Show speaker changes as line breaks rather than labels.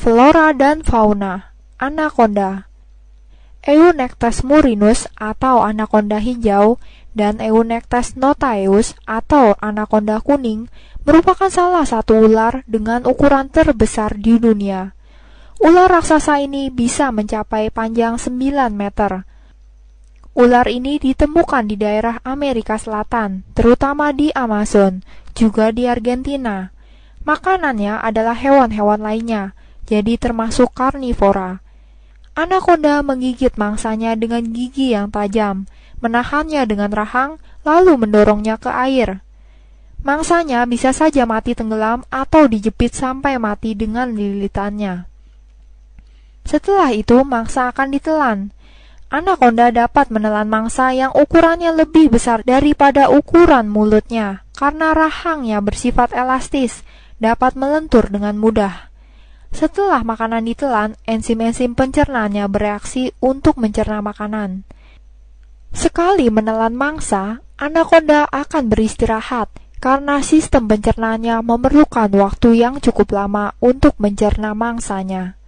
Flora dan fauna Anaconda Eunectes murinus atau anaconda hijau dan Eunectes notaeus atau anaconda kuning merupakan salah satu ular dengan ukuran terbesar di dunia. Ular raksasa ini bisa mencapai panjang 9 meter. Ular ini ditemukan di daerah Amerika Selatan, terutama di Amazon, juga di Argentina. Makanannya adalah hewan-hewan lainnya, jadi termasuk karnivora. Anaconda menggigit mangsanya dengan gigi yang tajam, menahannya dengan rahang, lalu mendorongnya ke air. Mangsanya bisa saja mati tenggelam atau dijepit sampai mati dengan lilitannya. Setelah itu, mangsa akan ditelan. Anaconda dapat menelan mangsa yang ukurannya lebih besar daripada ukuran mulutnya, karena rahangnya bersifat elastis, dapat melentur dengan mudah. Setelah makanan ditelan, enzim-enzim pencernaannya bereaksi untuk mencerna makanan. Sekali menelan mangsa, anakonda akan beristirahat karena sistem pencernaannya memerlukan waktu yang cukup lama untuk mencerna mangsanya.